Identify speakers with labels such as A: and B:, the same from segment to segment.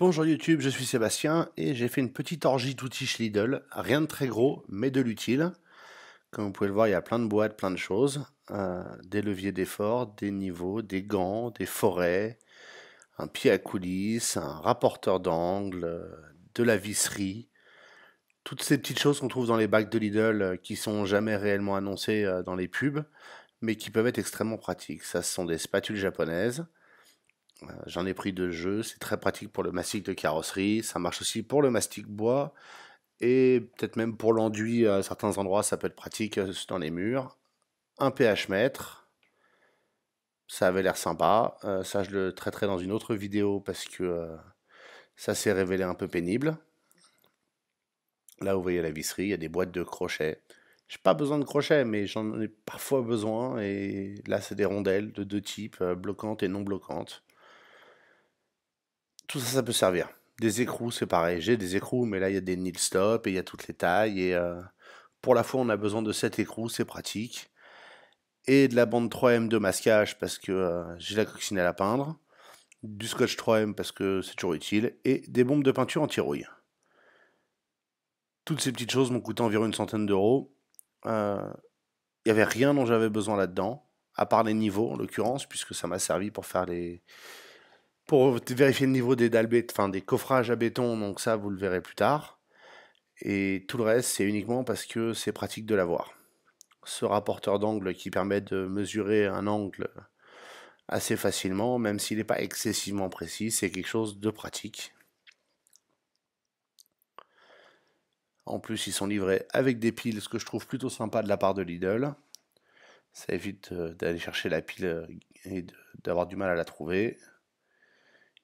A: Bonjour YouTube, je suis Sébastien et j'ai fait une petite orgie d'outils Lidl. Rien de très gros, mais de l'utile. Comme vous pouvez le voir, il y a plein de boîtes, plein de choses. Euh, des leviers d'effort, des niveaux, des gants, des forêts, un pied à coulisses, un rapporteur d'angle, de la visserie. Toutes ces petites choses qu'on trouve dans les bacs de Lidl euh, qui sont jamais réellement annoncées euh, dans les pubs, mais qui peuvent être extrêmement pratiques. Ça, ce sont des spatules japonaises. Euh, j'en ai pris deux jeux, c'est très pratique pour le mastic de carrosserie, ça marche aussi pour le mastic bois, et peut-être même pour l'enduit à certains endroits, ça peut être pratique euh, dans les murs. Un pH mètre, ça avait l'air sympa, euh, ça je le traiterai dans une autre vidéo parce que ça s'est révélé un peu pénible. Là, vous voyez la visserie, il y a des boîtes de crochets. J'ai pas besoin de crochets, mais j'en ai parfois besoin. Et là, c'est des rondelles de deux types, bloquantes et non bloquantes tout ça, ça peut servir. Des écrous, c'est pareil. J'ai des écrous, mais là, il y a des nil stop et il y a toutes les tailles. Et euh, pour la fois, on a besoin de 7 écrous, c'est pratique. Et de la bande 3M de masquage parce que euh, j'ai la coccinelle à peindre. Du scotch 3M parce que c'est toujours utile. Et des bombes de peinture en rouille Toutes ces petites choses m'ont coûté environ une centaine d'euros. Euh, il n'y avait rien dont j'avais besoin là-dedans, à part les niveaux en l'occurrence, puisque ça m'a servi pour faire les, pour vérifier le niveau des dalles, enfin des coffrages à béton, donc ça vous le verrez plus tard. Et tout le reste, c'est uniquement parce que c'est pratique de l'avoir. Ce rapporteur d'angle qui permet de mesurer un angle assez facilement, même s'il n'est pas excessivement précis, c'est quelque chose de pratique. En plus, ils sont livrés avec des piles, ce que je trouve plutôt sympa de la part de Lidl. Ça évite euh, d'aller chercher la pile euh, et d'avoir du mal à la trouver.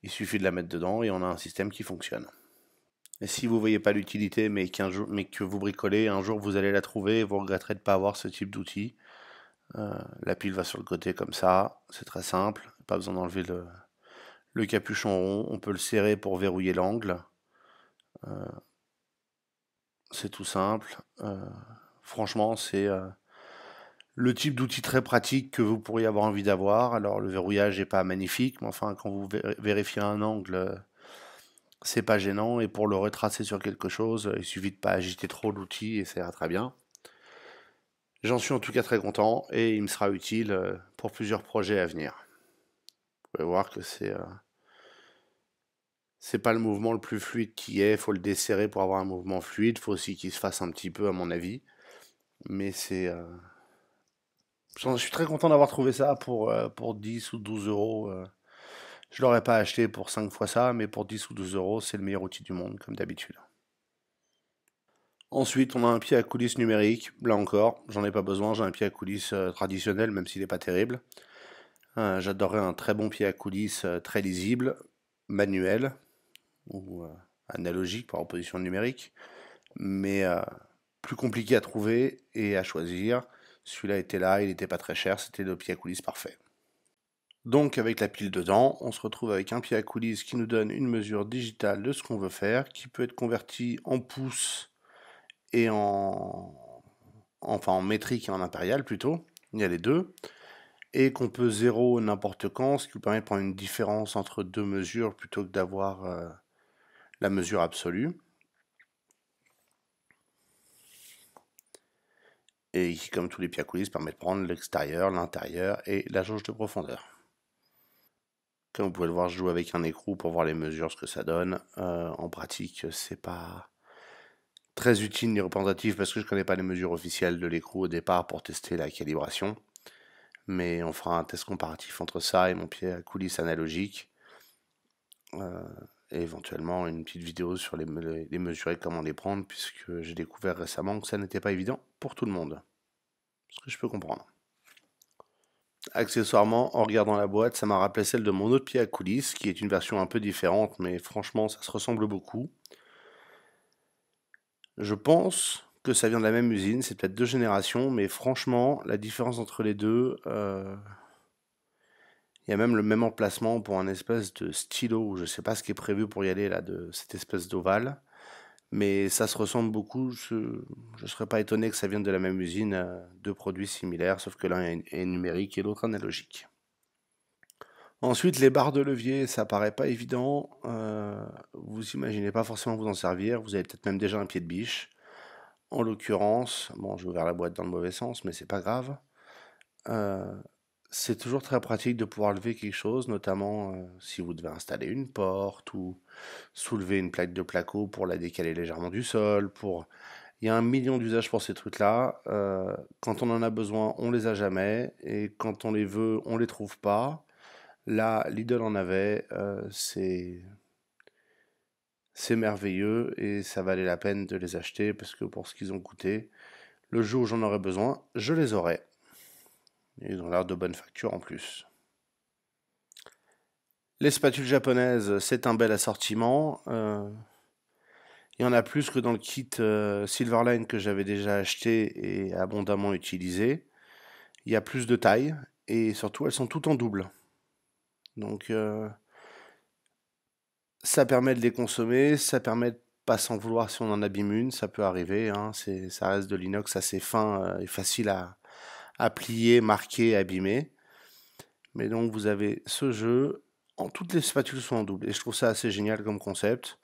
A: Il suffit de la mettre dedans et on a un système qui fonctionne. Et si vous ne voyez pas l'utilité, mais, que vous bricolez, un jour vous allez la trouver et vous regretterez de ne pas avoir ce type d'outil. Euh, la pile va sur le côté comme ça, c'est très simple, pas besoin d'enlever le, capuchon rond, on peut le serrer pour verrouiller l'angle. Euh, c'est tout simple. Euh, franchement, c'est le type d'outil très pratique que vous pourriez avoir envie d'avoir. Alors, le verrouillage n'est pas magnifique, mais enfin, quand vous vérifiez un angle, euh, c'est pas gênant. Et pour le retracer sur quelque chose, euh, il suffit de pas agiter trop l'outil et ça ira très bien. J'en suis en tout cas très content et il me sera utile euh, pour plusieurs projets à venir. Vous pouvez voir que c'est c'est pas le mouvement le plus fluide qui est. Faut le desserrer pour avoir un mouvement fluide. il Faut aussi qu'il se fasse un petit peu, à mon avis. Mais c'est je suis très content d'avoir trouvé ça pour, 10 euh, ou 12 euros. Je euh. Je l'aurais pas acheté pour 5 fois ça, mais pour 10 ou 12 euros, c'est le meilleur outil du monde, comme d'habitude. Ensuite, on a un pied à coulisses numérique. Là encore, j'en ai pas besoin, j'ai un pied à coulisses euh, traditionnel, même s'il n'est pas terrible. J'adorerais un très bon pied à coulisses très lisible, manuel, ou analogique par opposition numérique, mais plus compliqué à trouver et à choisir. Celui-là était là, il n'était pas très cher, c'était le pied à coulisse parfait. Donc avec la pile dedans, on se retrouve avec un pied à coulisse qui nous donne une mesure digitale de ce qu'on veut faire, qui peut être converti en pouces et en... enfin en métrique et en impérial plutôt, il y a les deux, et qu'on peut zéro n'importe quand, ce qui vous permet de prendre une différence entre deux mesures plutôt que d'avoir euh, la mesure absolue. et qui, comme tous les pieds à coulisses, permet de prendre l'extérieur, l'intérieur et la jauge de profondeur. Comme vous pouvez le voir, je joue avec un écrou pour voir les mesures, ce que ça donne. Euh, en pratique, c'est pas très utile ni représentatif parce que je connais pas les mesures officielles de l'écrou au départ pour tester la calibration. Mais on fera un test comparatif entre ça et mon pied à coulisses analogique. Euh, et éventuellement une petite vidéo sur les, les, et comment les prendre, puisque j'ai découvert récemment que ça n'était pas évident pour tout le monde. Ce que je peux comprendre. Accessoirement, en regardant la boîte, ça m'a rappelé celle de mon autre pied à coulisses, qui est une version un peu différente, mais franchement, ça se ressemble beaucoup. Je pense que ça vient de la même usine, c'est peut-être deux générations, mais franchement, la différence entre les deux, euh, il y a même le même emplacement pour un espèce de stylo, je ne sais pas ce qui est prévu pour y aller là, de cette espèce d'ovale. Mais ça se ressemble beaucoup. Je ne serais pas étonné que ça vienne de la même usine, euh, deux produits similaires, sauf que l'un est numérique et l'autre analogique. Ensuite, les barres de levier, ça paraît pas évident. Euh, vous imaginez pas forcément vous en servir. Vous avez peut-être même déjà un pied de biche. En l'occurrence, bon, j'ai ouvert la boîte dans le mauvais sens, mais c'est pas grave. Euh, c'est toujours très pratique de pouvoir lever quelque chose, notamment euh, si vous devez installer une porte ou soulever une plaque de placo pour la décaler légèrement du sol. Pour... Il y a un million d'usages pour ces trucs-là. Euh, quand on en a besoin, on les a jamais. Et quand on les veut, on les trouve pas. Là, Lidl en avait. Euh, c'est... c'est merveilleux et ça valait la peine de les acheter parce que pour ce qu'ils ont coûté, le jour où j'en aurai besoin, je les aurais et ont l'air de bonnes factures en plus. Les spatules japonaises, c'est un bel assortiment. Euh. il y en a plus que dans le kit euh, Silverline que j'avais déjà acheté et abondamment utilisé. Il y a plus de tailles et surtout elles sont toutes en double. Donc euh, ça permet de les consommer, ça permet de pas s'en vouloir si on en abîme une, ça peut arriver. Hein, ça reste de l'inox assez fin et facile à, à plier, abîmé. Mais donc vous avez ce jeu, en, toutes les spatules sont en double, et je trouve ça assez génial comme concept.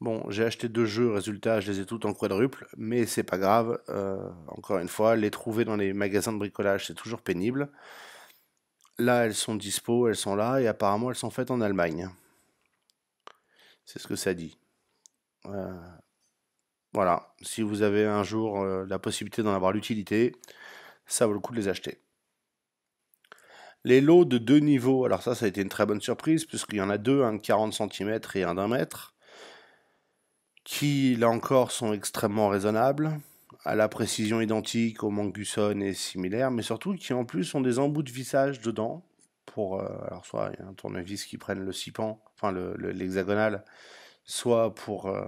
A: Bon, j'ai acheté deux jeux, résultat, je les ai toutes en quadruple, mais c'est pas grave. Euh, encore une fois, les trouver dans les magasins de bricolage, c'est toujours pénible. Là, elles sont dispo, elles sont là, et apparemment, elles sont faites en Allemagne. C'est ce que ça dit. Euh, voilà, si vous avez un jour euh, la possibilité d'en avoir l'utilité, ça vaut le coup de les acheter. Les lots de deux niveaux, alors ça, ça a été une très bonne surprise, puisqu'il y en a deux, un de 40 cm et un d'un mètre, qui, là encore, sont extrêmement raisonnables, à la précision identique au Mangusson et similaire, mais surtout qui, en plus, ont des embouts de vissage dedans, pour, euh, alors soit il y a un tournevis qui prenne le sipan, enfin l'hexagonal, soit pour... Euh,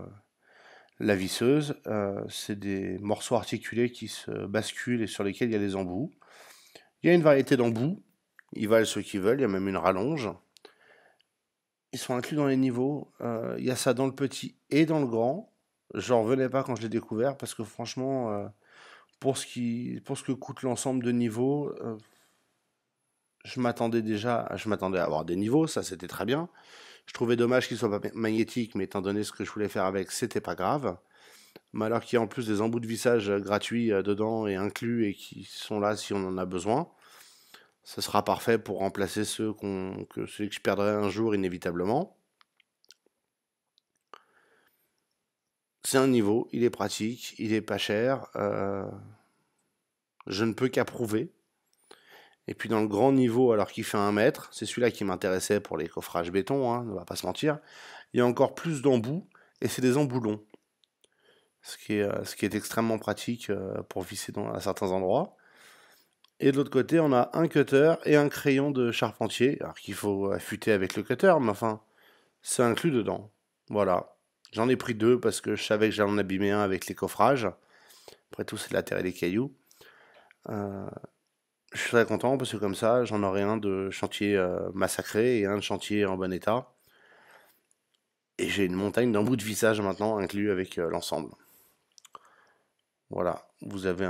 A: la visseuse, euh, c'est des morceaux articulés qui se basculent et sur lesquels il y a des embouts. Il y a une variété d'embouts, ils valent ceux qu'ils veulent, il y a même une rallonge. Ils sont inclus dans les niveaux, euh, il y a ça dans le petit et dans le grand. J'en revenais pas quand je l'ai découvert parce que franchement, euh, pour, ce qui, pour ce que coûte l'ensemble de niveaux, je m'attendais déjà, je m'attendais à avoir des niveaux, ça c'était très bien. Je trouvais dommage qu'il soit pas magnétique, mais étant donné ce que je voulais faire avec, c'était pas grave. Mais alors qu'il y a en plus des embouts de vissage euh, gratuits euh, dedans et inclus et qui sont là si on en a besoin, Ce sera parfait pour remplacer ceux, que, je perdrai un jour inévitablement. C'est un niveau, il est pratique, il est pas cher. Euh, je ne peux qu'approuver. Et puis dans le grand niveau, alors qu'il fait un mètre, c'est celui-là qui m'intéressait pour les coffrages béton, hein, on ne va pas se mentir, il y a encore plus d'embouts, et c'est des emboulons, euh, Ce qui est, extrêmement pratique euh, pour visser dans, à certains endroits. Et de l'autre côté, on a un cutter et un crayon de charpentier, alors qu'il faut affûter avec le cutter, mais enfin, c'est inclus dedans. Voilà. J'en ai pris deux parce que je savais que j'allais en abîmer un avec les coffrages. Après tout, c'est de la terre et des cailloux. Euh, je suis très content parce que comme ça, j'en aurai un de chantier euh, massacré et un de chantier en bon état. Et j'ai une montagne d'un bout de visage maintenant inclus avec euh, l'ensemble. Voilà, vous avez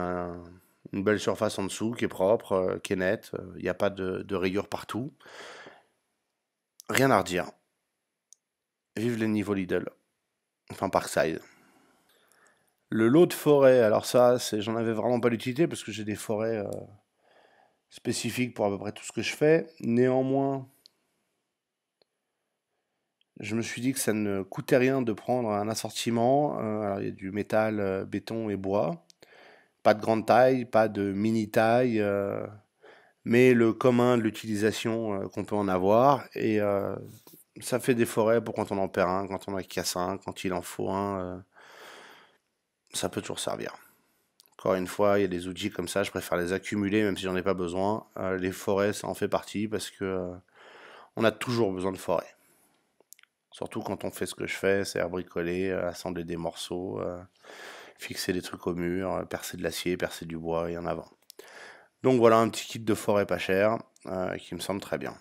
A: une belle surface en dessous qui est propre, euh, qui est nette, il n'y a pas de, de rayures partout. Rien à redire. Vive les niveaux Lidl. Enfin, Parkside. Le lot de forêt, alors ça, j'en avais vraiment pas l'utilité parce que j'ai des forêts spécifique pour à peu près tout ce que je fais. Néanmoins, je me suis dit que ça ne coûtait rien de prendre un assortiment. Euh, alors, il y a du métal, euh, béton et bois. Pas de grande taille, pas de mini taille, euh, mais le commun de l'utilisation qu'on peut en avoir. Et ça fait des forêts pour quand on en perd un, quand on en casse un, quand il en faut un. ça peut toujours servir. Encore une fois, il y a des outils comme ça, je préfère les accumuler même si j'en ai pas besoin. Euh, les forêts, ça en fait partie parce que euh, on a toujours besoin de forêts. Surtout quand on fait ce que je fais, c'est à bricoler, euh, assembler des morceaux, fixer des trucs au mur, percer de l'acier, percer du bois et en avant. Donc voilà un petit kit de forêt pas cher qui me semble très bien.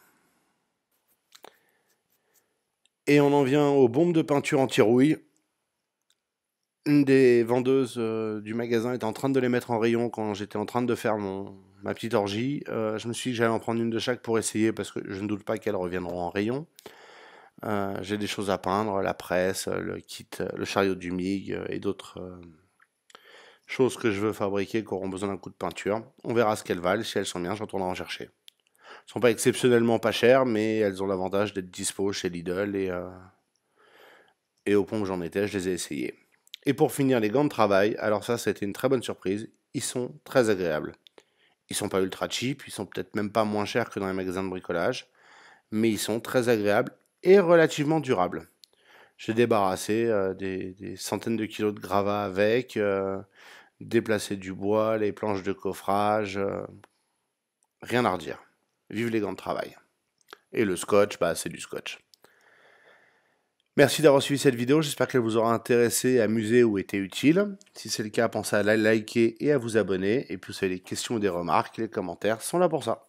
A: Et on en vient aux bombes de peinture anti-rouille une des vendeuses euh, du magasin était en train de les mettre en rayon quand j'étais en train de faire mon, ma petite orgie. Euh, je me suis dit j'allais en prendre une de chaque pour essayer parce que je ne doute pas qu'elles reviendront en rayon. Euh, j'ai des choses à peindre, la presse, le kit, le chariot du MIG et d'autres choses que je veux fabriquer qui auront besoin d'un coup de peinture. On verra ce qu'elles valent. Si elles sont bien, je retournerai en chercher. Elles ne sont pas exceptionnellement pas chères, mais elles ont l'avantage d'être dispo chez Lidl et, et point où j'en étais, je les ai essayées. Et pour finir, les gants de travail. Alors ça, c'était une très bonne surprise. Ils sont très agréables. Ils sont pas ultra cheap, ils sont peut-être même pas moins chers que dans les magasins de bricolage, mais ils sont très agréables et relativement durables. J'ai débarrassé euh, des, centaines de kilos de gravats avec, euh, déplacé du bois, les planches de coffrage, euh, rien à redire. Vive les gants de travail. Et le scotch, bah c'est du scotch. Merci d'avoir suivi cette vidéo, j'espère qu'elle vous aura intéressé, amusé ou été utile. Si c'est le cas, pensez à la liker et à vous abonner. Et puis si vous avez des questions ou des remarques, les commentaires sont là pour ça.